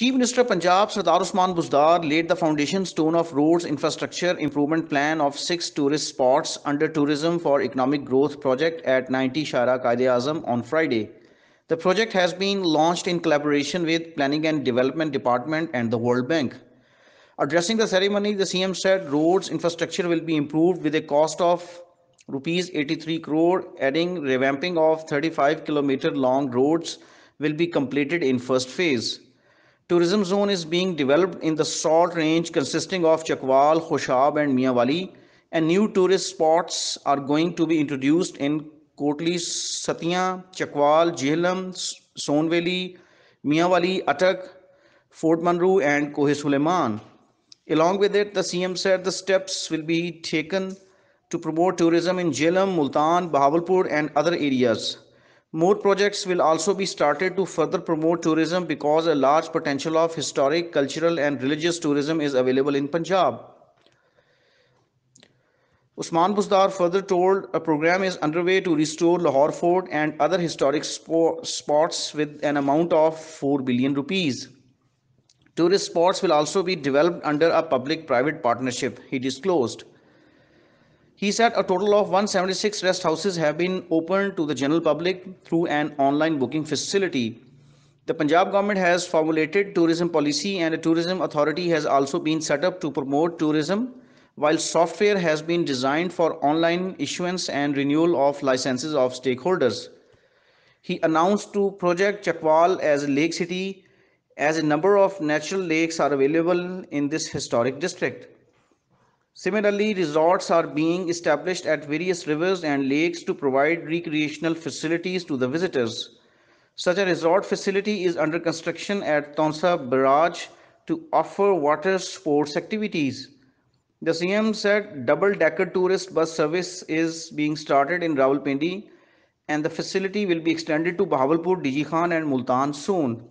Chief Minister Punjab Sardar Usman Buzdar laid the foundation stone of roads infrastructure improvement plan of six tourist spots under Tourism for Economic Growth project at 90 Shara Qaide Azam on Friday. The project has been launched in collaboration with Planning and Development Department and the World Bank. Addressing the ceremony, the CM said roads infrastructure will be improved with a cost of rupees 83 crore adding revamping of 35 kilometer long roads will be completed in first phase. Tourism zone is being developed in the salt range consisting of Chakwal, Khoshab and Miawali and new tourist spots are going to be introduced in Kotli, Satya, Chakwal, Jhelum, Sonveli, Miawali, Atak, Fort Manru and Koh Suleiman. Along with it, the CM said the steps will be taken to promote tourism in Jhelum, Multan, Bahawalpur and other areas. More projects will also be started to further promote tourism because a large potential of historic, cultural, and religious tourism is available in Punjab. Usman Buzdar further told a program is underway to restore Lahore Fort and other historic spo spots with an amount of 4 billion rupees. Tourist spots will also be developed under a public private partnership, he disclosed. He said a total of 176 rest houses have been opened to the general public through an online booking facility. The Punjab government has formulated tourism policy and a tourism authority has also been set up to promote tourism while software has been designed for online issuance and renewal of licenses of stakeholders. He announced to Project Chakwal as a lake city as a number of natural lakes are available in this historic district. Similarly, resorts are being established at various rivers and lakes to provide recreational facilities to the visitors. Such a resort facility is under construction at Tonsa Barrage to offer water sports activities. The CM said double-decker tourist bus service is being started in Rawalpindi and the facility will be extended to Bahawalpur, Diji Khan and Multan soon.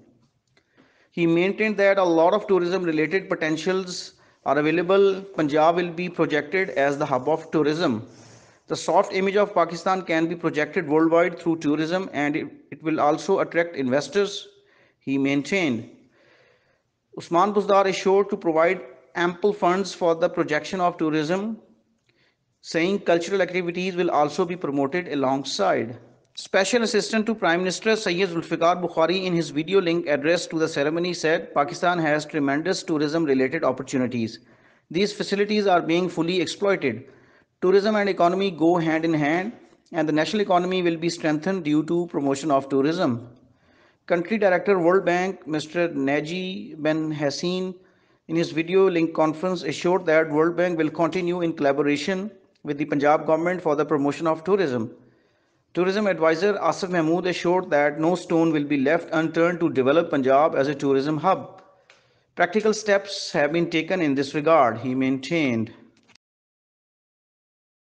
He maintained that a lot of tourism-related potentials are available, Punjab will be projected as the hub of tourism. The soft image of Pakistan can be projected worldwide through tourism and it, it will also attract investors, he maintained. Usman Buzdar is sure to provide ample funds for the projection of tourism, saying cultural activities will also be promoted alongside. Special Assistant to Prime Minister Sayyid Fikar Bukhari in his video link address to the ceremony said Pakistan has tremendous tourism related opportunities. These facilities are being fully exploited. Tourism and economy go hand in hand and the national economy will be strengthened due to promotion of tourism. Country Director World Bank Mr. Naji Ben Hassin in his video link conference assured that World Bank will continue in collaboration with the Punjab government for the promotion of tourism. Tourism advisor Asif Mahmood assured that no stone will be left unturned to develop Punjab as a tourism hub. Practical steps have been taken in this regard, he maintained.